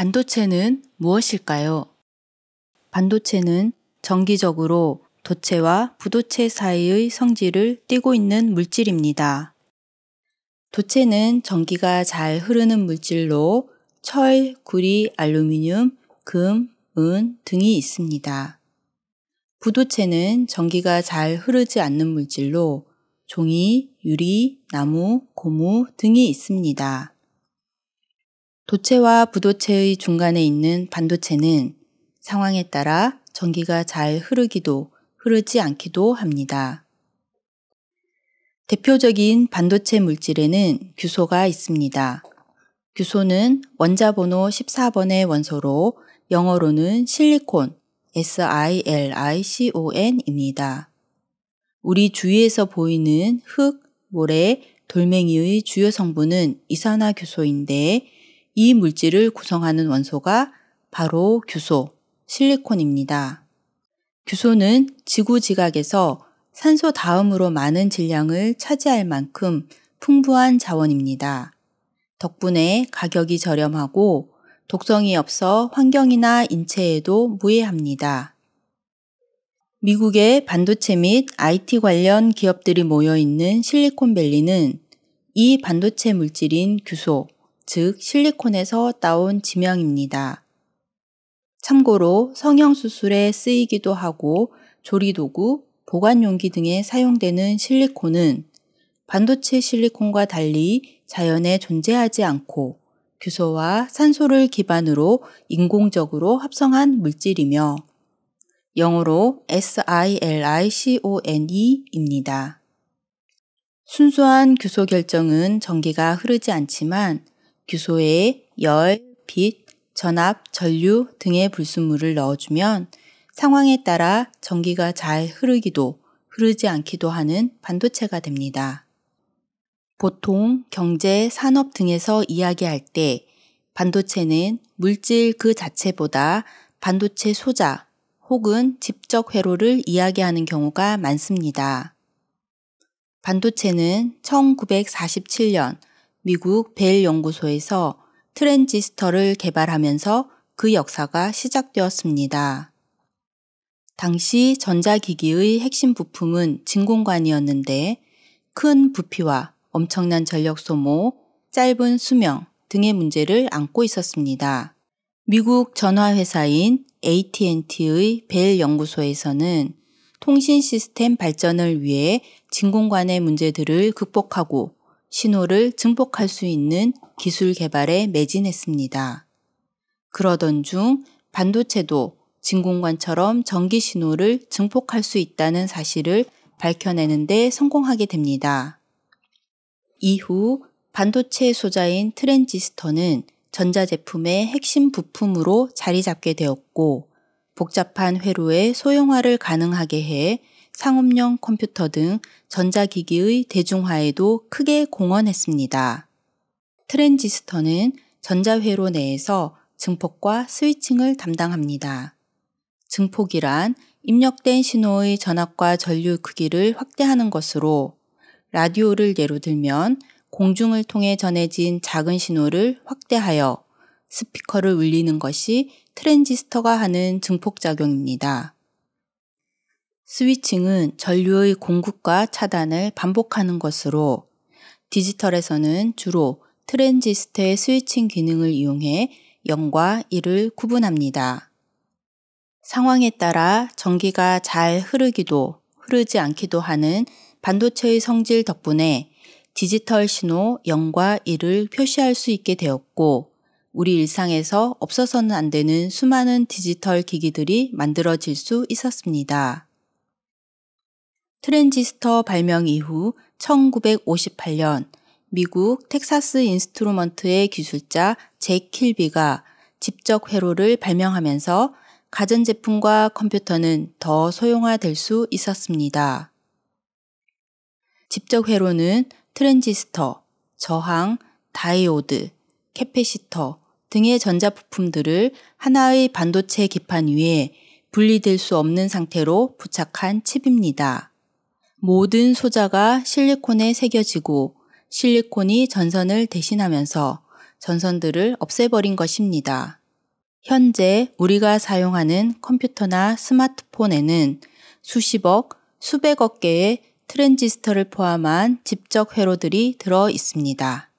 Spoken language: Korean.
반도체는 무엇일까요? 반도체는 정기적으로 도체와 부도체 사이의 성질을 띠고 있는 물질입니다. 도체는 전기가 잘 흐르는 물질로 철, 구리, 알루미늄, 금, 은 등이 있습니다. 부도체는 전기가 잘 흐르지 않는 물질로 종이, 유리, 나무, 고무 등이 있습니다. 도체와 부도체의 중간에 있는 반도체는 상황에 따라 전기가 잘 흐르기도 흐르지 않기도 합니다. 대표적인 반도체 물질에는 규소가 있습니다. 규소는 원자 번호 14번의 원소로 영어로는 실리콘, SILICON입니다. 우리 주위에서 보이는 흙, 모래, 돌멩이의 주요 성분은 이산화규소인데 이 물질을 구성하는 원소가 바로 규소, 실리콘입니다. 규소는 지구 지각에서 산소 다음으로 많은 질량을 차지할 만큼 풍부한 자원입니다. 덕분에 가격이 저렴하고 독성이 없어 환경이나 인체에도 무해합니다. 미국의 반도체 및 IT 관련 기업들이 모여 있는 실리콘밸리는 이 반도체 물질인 규소, 즉 실리콘에서 따온 지명입니다. 참고로 성형수술에 쓰이기도 하고 조리도구, 보관용기 등에 사용되는 실리콘은 반도체 실리콘과 달리 자연에 존재하지 않고 규소와 산소를 기반으로 인공적으로 합성한 물질이며 영어로 silicone입니다. 순수한 규소 결정은 전기가 흐르지 않지만 규소에 열, 빛, 전압, 전류 등의 불순물을 넣어주면 상황에 따라 전기가 잘 흐르기도 흐르지 않기도 하는 반도체가 됩니다. 보통 경제, 산업 등에서 이야기할 때 반도체는 물질 그 자체보다 반도체 소자 혹은 집적 회로를 이야기하는 경우가 많습니다. 반도체는 1947년 미국 벨 연구소에서 트랜지스터를 개발하면서 그 역사가 시작되었습니다. 당시 전자기기의 핵심 부품은 진공관이었는데 큰 부피와 엄청난 전력 소모, 짧은 수명 등의 문제를 안고 있었습니다. 미국 전화회사인 AT&T의 벨 연구소에서는 통신 시스템 발전을 위해 진공관의 문제들을 극복하고 신호를 증폭할 수 있는 기술 개발에 매진했습니다. 그러던 중 반도체도 진공관처럼 전기 신호를 증폭할 수 있다는 사실을 밝혀내는데 성공하게 됩니다. 이후 반도체 소자인 트랜지스터는 전자제품의 핵심 부품으로 자리 잡게 되었고 복잡한 회로의 소형화를 가능하게 해 상업용 컴퓨터 등 전자기기의 대중화에도 크게 공헌했습니다. 트랜지스터는 전자회로 내에서 증폭과 스위칭을 담당합니다. 증폭이란 입력된 신호의 전압과 전류 크기를 확대하는 것으로 라디오를 예로 들면 공중을 통해 전해진 작은 신호를 확대하여 스피커를 울리는 것이 트랜지스터가 하는 증폭작용입니다. 스위칭은 전류의 공급과 차단을 반복하는 것으로 디지털에서는 주로 트랜지스터의 스위칭 기능을 이용해 0과 1을 구분합니다. 상황에 따라 전기가 잘 흐르기도 흐르지 않기도 하는 반도체의 성질 덕분에 디지털 신호 0과 1을 표시할 수 있게 되었고 우리 일상에서 없어서는 안 되는 수많은 디지털 기기들이 만들어질 수 있었습니다. 트랜지스터 발명 이후 1958년 미국 텍사스 인스트루먼트의 기술자 잭 킬비가 직접 회로를 발명하면서 가전제품과 컴퓨터는 더 소형화될 수 있었습니다. 직접 회로는 트랜지스터, 저항, 다이오드, 캐패시터 등의 전자부품들을 하나의 반도체 기판 위에 분리될 수 없는 상태로 부착한 칩입니다. 모든 소자가 실리콘에 새겨지고 실리콘이 전선을 대신하면서 전선들을 없애버린 것입니다. 현재 우리가 사용하는 컴퓨터나 스마트폰에는 수십억, 수백억 개의 트랜지스터를 포함한 집적 회로들이 들어 있습니다.